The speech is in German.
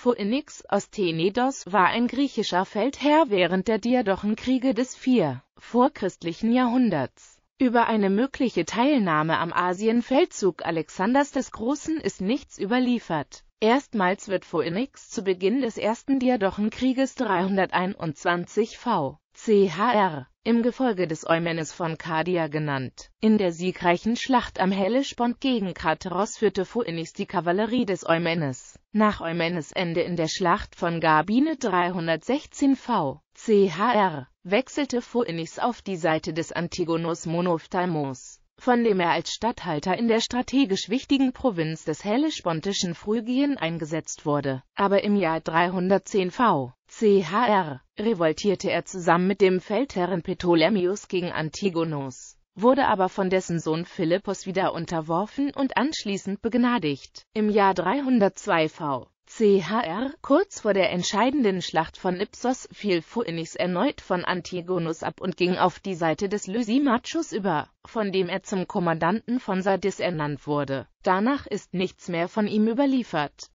Phoenix Ostenedos war ein griechischer Feldherr während der Diadochenkriege des 4. vorchristlichen Jahrhunderts. Über eine mögliche Teilnahme am Asienfeldzug Alexanders des Großen ist nichts überliefert. Erstmals wird Phoenix zu Beginn des ersten Diadochenkrieges 321 v. chr. im Gefolge des Eumenes von Kardia genannt. In der siegreichen Schlacht am Hellespont gegen Kateros führte Phoenix die Kavallerie des Eumenes. Nach Eumenes Ende in der Schlacht von Gabine 316 v. chr. wechselte Phoenix auf die Seite des Antigonos Monophthalmos, von dem er als Statthalter in der strategisch wichtigen Provinz des hellespontischen Phrygien eingesetzt wurde. Aber im Jahr 310 v. chr. revoltierte er zusammen mit dem Feldherren Ptolemius gegen Antigonos wurde aber von dessen Sohn Philippus wieder unterworfen und anschließend begnadigt. Im Jahr 302 v. CHR, kurz vor der entscheidenden Schlacht von Ipsos, fiel Phoenix erneut von Antigonus ab und ging auf die Seite des Lysimachus über, von dem er zum Kommandanten von Sardis ernannt wurde. Danach ist nichts mehr von ihm überliefert.